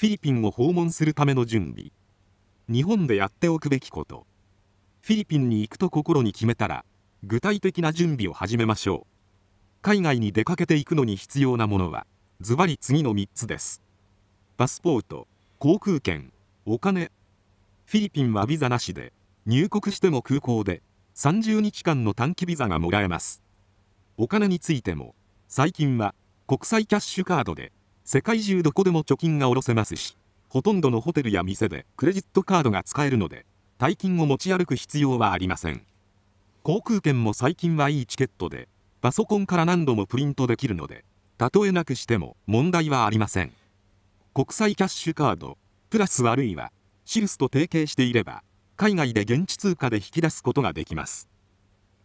フィリピンを訪問するための準備日本でやっておくべきことフィリピンに行くと心に決めたら具体的な準備を始めましょう海外に出かけていくのに必要なものはズバリ次の3つですパスポート航空券お金フィリピンはビザなしで入国しても空港で30日間の短期ビザがもらえますお金についても最近は国際キャッシュカードで世界中どこでも貯金が下ろせますし、ほとんどのホテルや店でクレジットカードが使えるので、大金を持ち歩く必要はありません。航空券も最近はいいチケットで、パソコンから何度もプリントできるので、たとえなくしても問題はありません。国際キャッシュカード、プラスあるいは、シルスと提携していれば、海外で現地通貨で引き出すことができます。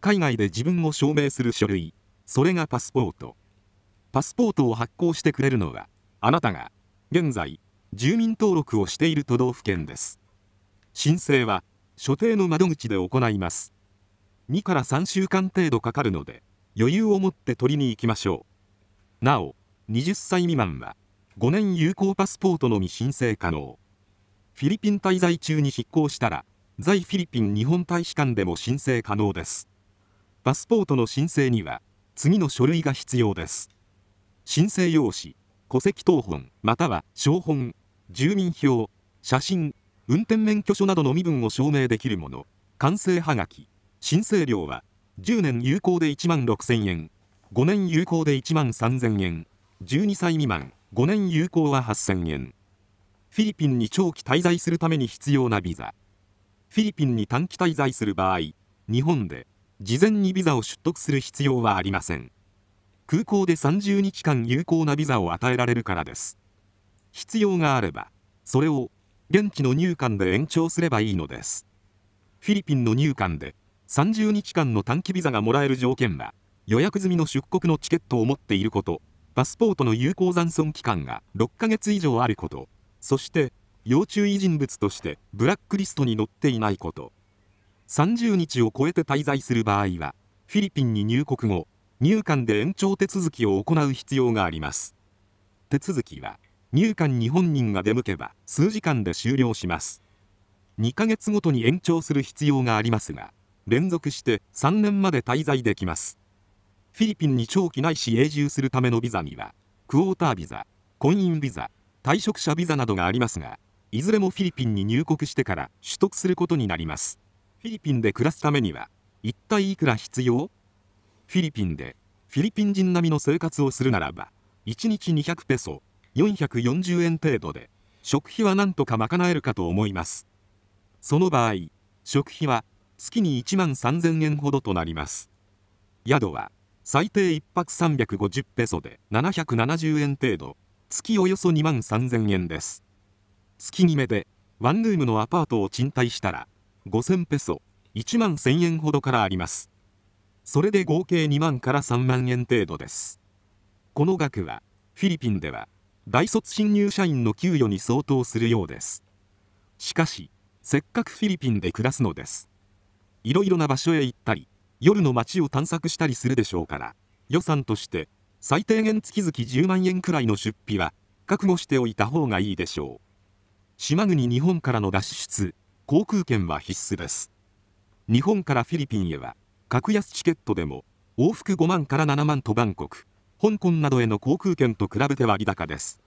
海外で自分を証明する書類、それがパスポート。パスポートを発行してくれるのは、あなたが現在住民登録をしている都道府県です申請は所定の窓口で行います2から3週間程度かかるので余裕を持って取りに行きましょうなお20歳未満は5年有効パスポートのみ申請可能フィリピン滞在中に執行したら在フィリピン日本大使館でも申請可能ですパスポートの申請には次の書類が必要です申請用紙戸籍謄本または小本住民票写真運転免許証などの身分を証明できるもの完成はがき申請料は10年有効で1万6000円5年有効で1万3000円12歳未満5年有効は8000円フィリピンに長期滞在するために必要なビザフィリピンに短期滞在する場合日本で事前にビザを取得する必要はありません空港で30日間有効なビザを与えられるからです必要があればそれを現地の入管で延長すればいいのですフィリピンの入管で30日間の短期ビザがもらえる条件は予約済みの出国のチケットを持っていることパスポートの有効残存期間が6ヶ月以上あることそして要注意人物としてブラックリストに載っていないこと30日を超えて滞在する場合はフィリピンに入国後入管で延長手続きを行う必要があります手続きは入管に本人が出向けば数時間で終了します2ヶ月ごとに延長する必要がありますが連続して3年まで滞在できますフィリピンに長期ないし永住するためのビザにはクォータービザ婚姻ビザ退職者ビザなどがありますがいずれもフィリピンに入国してから取得することになりますフィリピンで暮らすためには一体いくら必要フィリピンでフィリピン人並みの生活をするならば1日200ペソ440円程度で食費はなんとか賄えるかと思いますその場合食費は月に1万3000円ほどとなります宿は最低1泊350ペソで770円程度月およそ2万3000円です月決めでワンルームのアパートを賃貸したら5000ペソ1万1000円ほどからありますそれで合計2万から3万円程度ですこの額はフィリピンでは大卒新入社員の給与に相当するようですしかしせっかくフィリピンで暮らすのですいろいろな場所へ行ったり夜の街を探索したりするでしょうから予算として最低限月々10万円くらいの出費は覚悟しておいた方がいいでしょう島国日本からの脱出航空券は必須です日本からフィリピンへは格安チケットでも往復5万から7万とバンコク香港などへの航空券と比べて割高です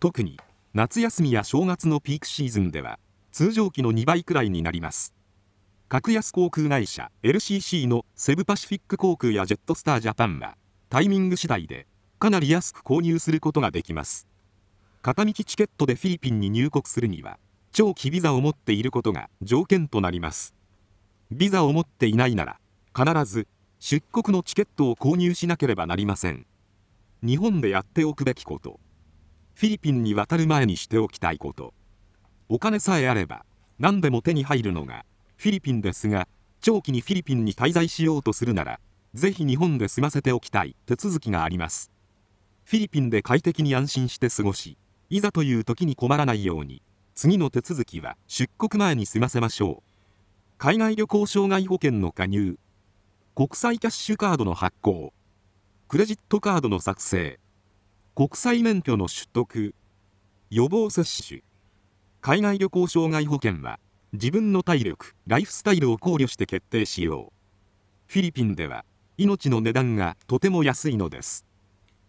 特に夏休みや正月のピークシーズンでは通常期の2倍くらいになります格安航空会社 LCC のセブパシフィック航空やジェットスタージャパンはタイミング次第でかなり安く購入することができます片道チケットでフィリピンに入国するには長期ビザを持っていることが条件となりますビザを持っていないなら必ず出国のチケットを購入しなければなりません日本でやっておくべきことフィリピンに渡る前にしておきたいことお金さえあれば何でも手に入るのがフィリピンですが長期にフィリピンに滞在しようとするならぜひ日本で済ませておきたい手続きがありますフィリピンで快適に安心して過ごしいざという時に困らないように次の手続きは出国前に済ませましょう海外旅行障害保険の加入国際キャッシュカードの発行、クレジットカードの作成、国際免許の取得、予防接種、海外旅行障害保険は、自分の体力、ライフスタイルを考慮して決定しよう。フィリピンでは、命の値段がとても安いのです。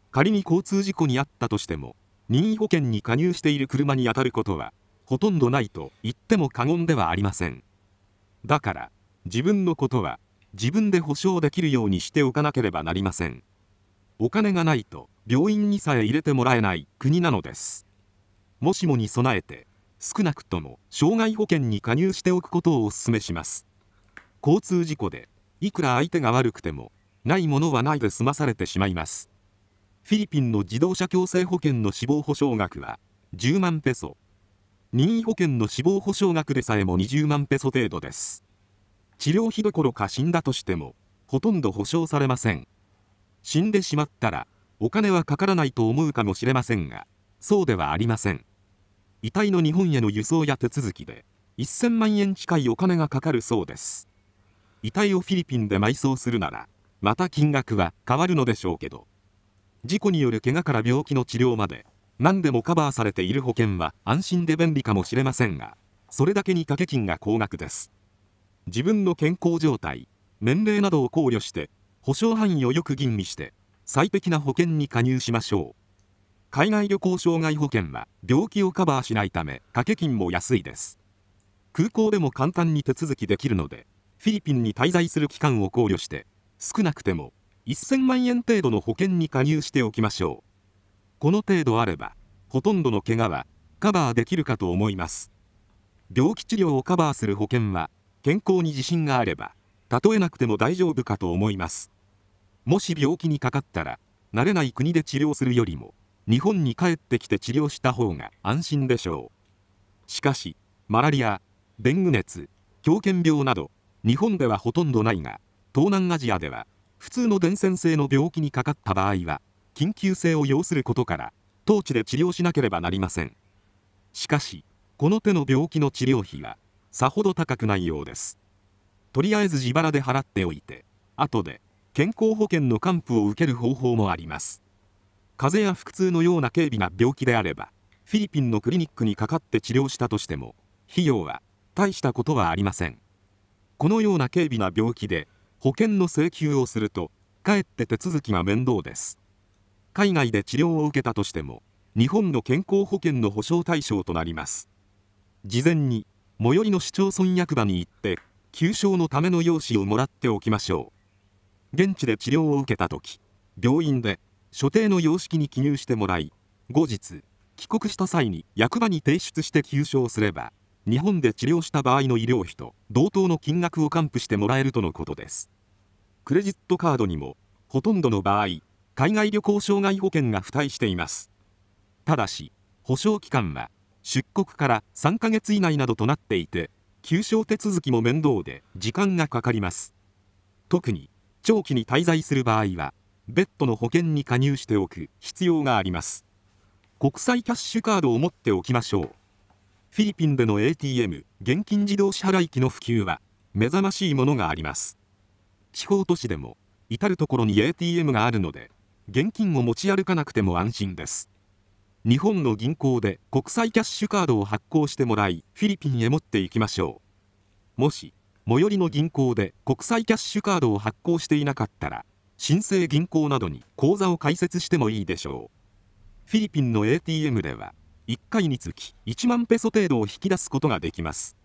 仮に交通事故に遭ったとしても、任意保険に加入している車に当たることは、ほとんどないと言っても過言ではありません。だから、自分のことは、自分で保証できるようにしておかなければなりませんお金がないと病院にさえ入れてもらえない国なのですもしもに備えて少なくとも障害保険に加入しておくことをお勧めします交通事故でいくら相手が悪くてもないものはないで済まされてしまいますフィリピンの自動車強制保険の死亡保障額は10万ペソ任意保険の死亡保障額でさえも20万ペソ程度です治療費どころか死んだとしてもほとんど保証されません死んでしまったらお金はかからないと思うかもしれませんがそうではありません遺体の日本への輸送や手続きで1000万円近いお金がかかるそうです遺体をフィリピンで埋葬するならまた金額は変わるのでしょうけど事故による怪我から病気の治療まで何でもカバーされている保険は安心で便利かもしれませんがそれだけに掛け金が高額です自分の健康状態年齢などを考慮して保障範囲をよく吟味して最適な保険に加入しましょう海外旅行障害保険は病気をカバーしないため掛け金も安いです空港でも簡単に手続きできるのでフィリピンに滞在する期間を考慮して少なくても1000万円程度の保険に加入しておきましょうこの程度あればほとんどの怪我はカバーできるかと思います病気治療をカバーする保険は健康に自信があれば、例えなくても大丈夫かと思います。もし病気にかかったら、慣れない国で治療するよりも、日本に帰ってきて治療した方が安心でしょう。しかし、マラリア、デング熱、狂犬病など、日本ではほとんどないが、東南アジアでは、普通の伝染性の病気にかかった場合は、緊急性を要することから、当地で治療しなければなりません。しかし、この手の病気の治療費は、さほど高くないようですとりあえず自腹で払っておいて後で健康保険の還付を受ける方法もあります風邪や腹痛のような軽微な病気であればフィリピンのクリニックにかかって治療したとしても費用は大したことはありませんこのような軽微な病気で保険の請求をするとかえって手続きが面倒です海外で治療を受けたとしても日本の健康保険の保障対象となります事前に最寄りの市町村役場に行って急症のための用紙をもらっておきましょう現地で治療を受けた時病院で所定の様式に記入してもらい後日帰国した際に役場に提出して求償すれば日本で治療した場合の医療費と同等の金額を還付してもらえるとのことですクレジットカードにもほとんどの場合海外旅行障害保険が付帯していますただし保証期間は出国から3ヶ月以内などとなっていて求償手続きも面倒で時間がかかります特に長期に滞在する場合は別途の保険に加入しておく必要があります国際キャッシュカードを持っておきましょうフィリピンでの ATM 現金自動支払い機の普及は目覚ましいものがあります地方都市でも至る所に ATM があるので現金を持ち歩かなくても安心です日本の銀行で国際キャッシュカードを発行してもらいフィリピンへ持っていきましょうもし最寄りの銀行で国際キャッシュカードを発行していなかったら新生銀行などに口座を開設してもいいでしょうフィリピンの ATM では1回につき1万ペソ程度を引き出すことができます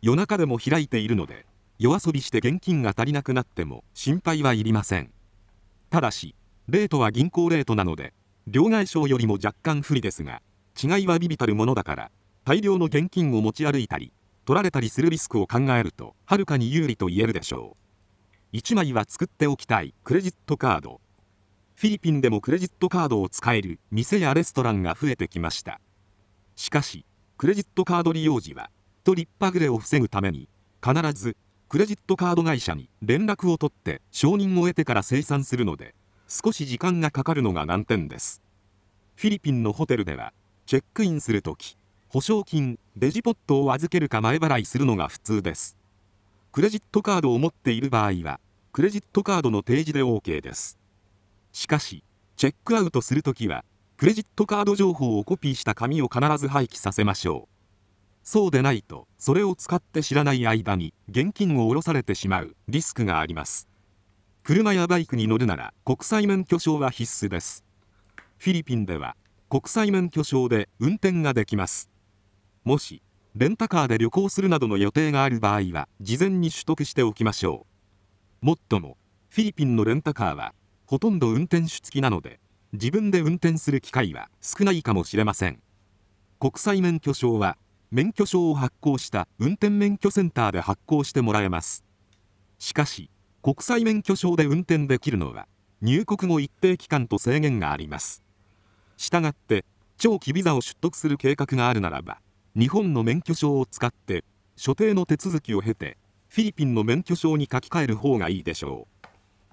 夜中でも開いているので夜遊びして現金が足りなくなっても心配はいりませんただしレートは銀行レートなので両替商よりも若干不利ですが、違いは微々たるものだから、大量の現金を持ち歩いたり、取られたりするリスクを考えると、はるかに有利と言えるでしょう。1枚は作っておきたいクレジットカード。フィリピンでもクレジットカードを使える店やレストランが増えてきました。しかし、クレジットカード利用時は、と立派ぐれを防ぐために、必ずクレジットカード会社に連絡を取って承認を得てから生産するので少し時間がかかるのが難点ですフィリピンのホテルではチェックインするとき保証金デジポットを預けるか前払いするのが普通ですクレジットカードを持っている場合はクレジットカードの提示で OK ですしかしチェックアウトするときはクレジットカード情報をコピーした紙を必ず廃棄させましょうそうでないとそれを使って知らない間に現金を下ろされてしまうリスクがあります車やバイクに乗るなら国際免許証は必須ですフィリピンでは国際免許証で運転ができますもしレンタカーで旅行するなどの予定がある場合は事前に取得しておきましょうもっともフィリピンのレンタカーはほとんど運転手付きなので自分で運転する機会は少ないかもしれません国際免許証は免許証を発行した運転免許センターで発行してもらえますしかし国際免許証で運転できるのは入国後一定期間と制限がありますしたがって長期ビザを取得する計画があるならば日本の免許証を使って所定の手続きを経てフィリピンの免許証に書き換える方がいいでしょう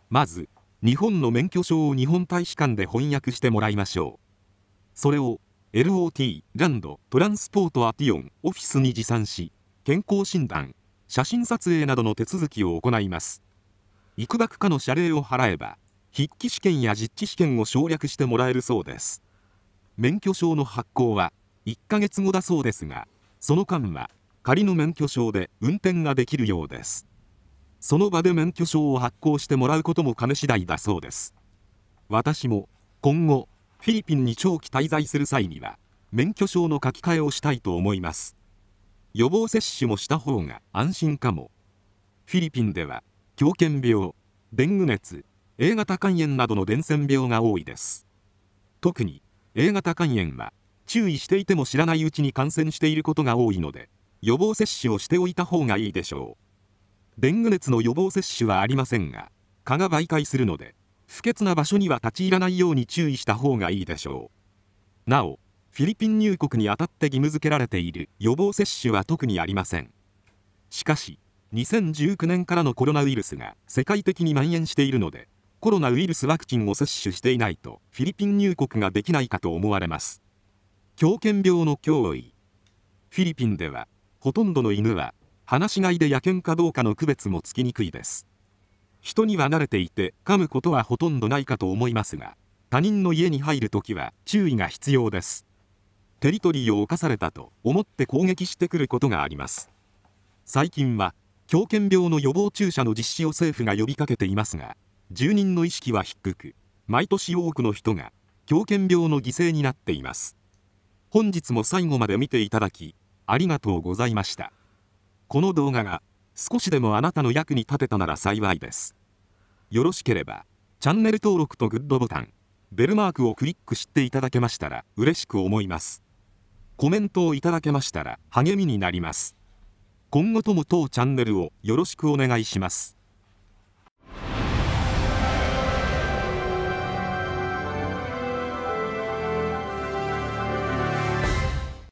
まず日本の免許証を日本大使館で翻訳してもらいましょうそれを LOT ランドトランスポートアティオンオフィスに持参し健康診断写真撮影などの手続きを行います幾ばくかの謝礼を払えば筆記試験や実地試験を省略してもらえるそうです免許証の発行は1ヶ月後だそうですがその間は仮の免許証で運転ができるようですその場で免許証を発行してもらうことも金次第だそうです私も今後フィリピンに長期滞在する際には免許証の書き換えをしたいと思います予防接種もした方が安心かもフィリピンでは狂犬病デング熱 A 型肝炎などの伝染病が多いです特に A 型肝炎は注意していても知らないうちに感染していることが多いので予防接種をしておいた方がいいでしょうデング熱の予防接種はありませんが蚊が媒介するので不潔な場所には立ち入らないように注意した方がいいでしょうなおフィリピン入国にあたって義務付けられている予防接種は特にありませんしかし2019年からのコロナウイルスが世界的に蔓延しているのでコロナウイルスワクチンを接種していないとフィリピン入国ができないかと思われます狂犬病の脅威フィリピンではほとんどの犬は放し飼いで野犬かどうかの区別もつきにくいです人には慣れていて噛むことはほとんどないかと思いますが他人の家に入るときは注意が必要ですテリトリーを侵されたと思って攻撃してくることがあります最近は狂犬病の予防注射の実施を政府が呼びかけていますが住人の意識は低く毎年多くの人が狂犬病の犠牲になっています本日も最後まで見ていただきありがとうございましたこの動画が少しでもあなたの役に立てたなら幸いですよろしければチャンネル登録とグッドボタンベルマークをクリックしていただけましたら嬉しく思いますコメントをいただけましたら励みになります今後とも当チャンネルをよろしくお願いします。